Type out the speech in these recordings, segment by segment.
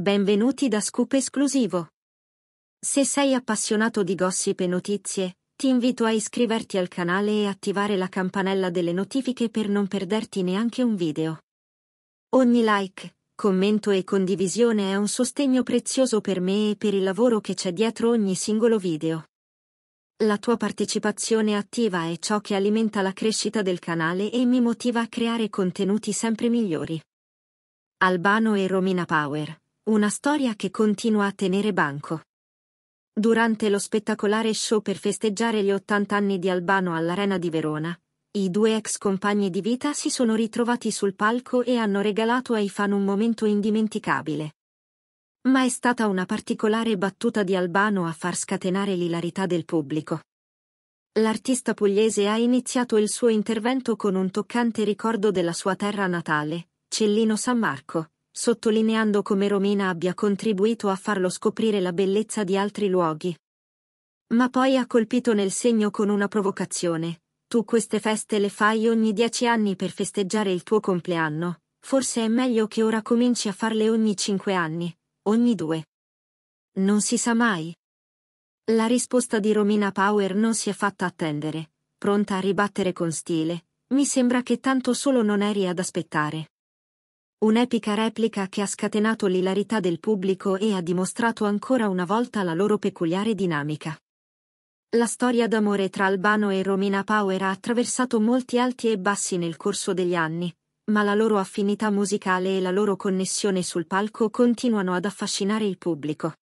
Benvenuti da Scoop Esclusivo. Se sei appassionato di gossip e notizie, ti invito a iscriverti al canale e attivare la campanella delle notifiche per non perderti neanche un video. Ogni like, commento e condivisione è un sostegno prezioso per me e per il lavoro che c'è dietro ogni singolo video. La tua partecipazione attiva è ciò che alimenta la crescita del canale e mi motiva a creare contenuti sempre migliori. Albano e Romina Power una storia che continua a tenere banco. Durante lo spettacolare show per festeggiare gli 80 anni di Albano all'Arena di Verona, i due ex compagni di vita si sono ritrovati sul palco e hanno regalato ai fan un momento indimenticabile. Ma è stata una particolare battuta di Albano a far scatenare l'ilarità del pubblico. L'artista pugliese ha iniziato il suo intervento con un toccante ricordo della sua terra natale, Cellino San Marco, sottolineando come Romina abbia contribuito a farlo scoprire la bellezza di altri luoghi. Ma poi ha colpito nel segno con una provocazione. Tu queste feste le fai ogni dieci anni per festeggiare il tuo compleanno. Forse è meglio che ora cominci a farle ogni cinque anni, ogni due. Non si sa mai. La risposta di Romina Power non si è fatta attendere, pronta a ribattere con stile. Mi sembra che tanto solo non eri ad aspettare. Un'epica replica che ha scatenato l'ilarità del pubblico e ha dimostrato ancora una volta la loro peculiare dinamica. La storia d'amore tra Albano e Romina Power ha attraversato molti alti e bassi nel corso degli anni, ma la loro affinità musicale e la loro connessione sul palco continuano ad affascinare il pubblico.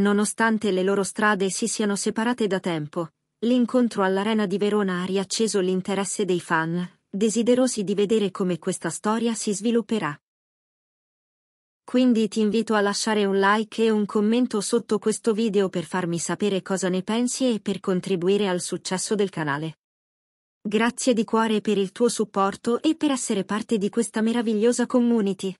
Nonostante le loro strade si siano separate da tempo, l'incontro all'Arena di Verona ha riacceso l'interesse dei fan, desiderosi di vedere come questa storia si svilupperà. Quindi ti invito a lasciare un like e un commento sotto questo video per farmi sapere cosa ne pensi e per contribuire al successo del canale. Grazie di cuore per il tuo supporto e per essere parte di questa meravigliosa community.